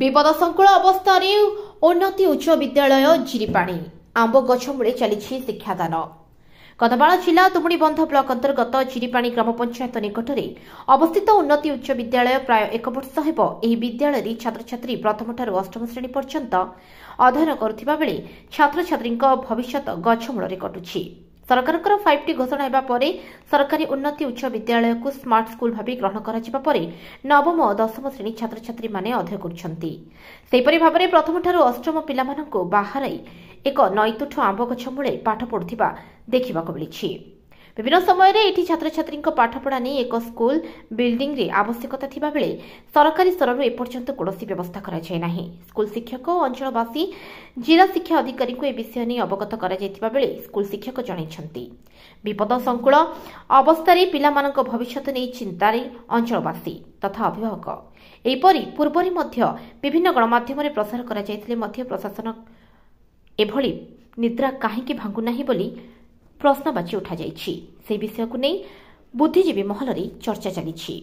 ବିପଦସଂକୁଳ ଅବସ୍ଥାରେ ଉନ୍ନତି ଉଚ୍ଚ ବିଦ୍ୟାଳୟ ଜିରିପାଣି ଆମ୍ବ ଗଛ ମୂଳେ ଚାଲିଛି ଶିକ୍ଷାଦାନ କନ୍ଧମାଳ ଜିଲ୍ଲା ତୁମୁଡ଼ିବନ୍ଧ ବ୍ଲକ ଅନ୍ତର୍ଗତ ଜିରିପାଣି ଗ୍ରାମ ପଞ୍ଚାୟତ ନିକଟରେ ଅବସ୍ଥିତ ଉନ୍ନତି ଉଚ୍ଚ ବିଦ୍ୟାଳୟ ପ୍ରାୟ ଏକ ବର୍ଷ ହେବ ଏହି ବିଦ୍ୟାଳୟରେ ଛାତ୍ରଛାତ୍ରୀ ପ୍ରଥମଠାରୁ ଅଷ୍ଟମ ଶ୍ରେଣୀ ପର୍ଯ୍ୟନ୍ତ ଅଧ୍ୟୟନ କରୁଥିବା ବେଳେ ଛାତ୍ରଛାତ୍ରୀଙ୍କ ଭବିଷ୍ୟତ ଗଛମୂଳରେ କଟୁଛି ସରକାରଙ୍କର ଫାଇଭ୍ ଟି ଘୋଷଣା ହେବା ପରେ ସରକାରୀ ଉନ୍ନତି ଉଚ୍ଚ ବିଦ୍ୟାଳୟକୁ ସ୍କାର୍ଟ ସ୍କୁଲ୍ ଭାବେ ଗ୍ରହଣ କରାଯିବା ପରେ ନବମ ଓ ଦଶମ ଶ୍ରେଣୀ ଛାତ୍ରଛାତ୍ରୀମାନେ ଅଧ୍ୟୟ କରୁଛନ୍ତି ସେହିପରି ଭାବରେ ପ୍ରଥମଠାରୁ ଅଷ୍ଟମ ପିଲାମାନଙ୍କୁ ବାହାରାଇ ଏକ ନୈତୁଠ ଆମ୍ବଗଛ ମୂଳେ ପାଠ ପଢ଼ୁଥିବା ଦେଖିବାକୁ ମିଳିଛି বিভিন্ন সময়ের এটি ছাত্রছাত্রী পাঠপড়া নিয়ে এক স্কুল বিল্ডিংরে আবশ্যকতা থাকবে সরকারি স্তরর এপর্যন্ত কৌশি ব্যবস্থা করা যাই না স্কুল শিক্ষক ও অঞ্চলবাসী জেলা শিক্ষা অধিকারী এ বিষয় নিয়ে অবগত করা বেড়ে স্কুল শিক্ষক জনাইছেন বিপদ সংকুল অবস্থায় পিলামানক ভবিষ্যৎ নিয়ে চিন্তায় অঞ্চলবাসী তথা অভিভাবক এইপরি পূর্বরে মধ্য বিভিন্ন গণমাধ্যমে প্রসার করা প্রশাসন এভাবে নিদ্রা কাহিকি ভাঙ্গু না বলে ପ୍ରଶ୍ନବାଚୀ ଉଠାଯାଇଛି ସେହି ବିଷୟକୁ ନେଇ ବୁଦ୍ଧିଜୀବୀ ମହଲରେ ଚର୍ଚ୍ଚା ଚାଲିଛି